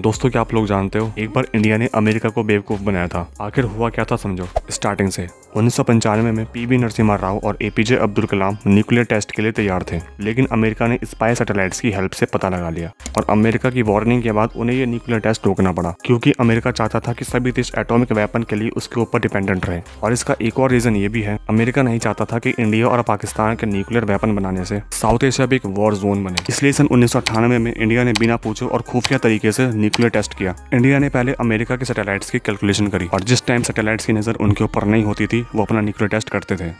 दोस्तों क्या आप लोग जानते हो एक बार इंडिया ने अमेरिका को बेवकूफ बनाया था आखिर हुआ क्या था समझो स्टार्टिंग से उन्नीस में बी नरसिम्हा राव और एपीजे अब्दुल कलाम न्यूक्लियर टेस्ट के लिए तैयार थे लेकिन अमेरिका ने स्पाई सैटेलाइट्स की हेल्प से पता लगा लिया और अमेरिका की वार्निंग के बाद उन्हें यह न्यूक्लियर टेस्ट रोकना पड़ा क्योंकि अमेरिका चाहता था कि सभी देश एटॉमिक वेपन के लिए उसके ऊपर डिपेंडेंट रहे और इसका एक और रीजन ये भी है अमेरिका नहीं चाहता था कि इंडिया और पाकिस्तान के न्यूक्लियर वेपन बनाने से साउथ एशिया भी एक वॉर जोन बने इसलिए सन उन्नीस में इंडिया ने बिना पूछे और खुफिया तरीके से न्यूक्लियर टेस्ट किया इंडिया ने पहले अमेरिका के सैटेलाइट्स की कैलकुलेशन करी और जिस टाइम सैटेलाइट्स की नज़र उनके ऊपर नहीं होती थी वो अपना न्यूक्लियर टेस्ट करते थे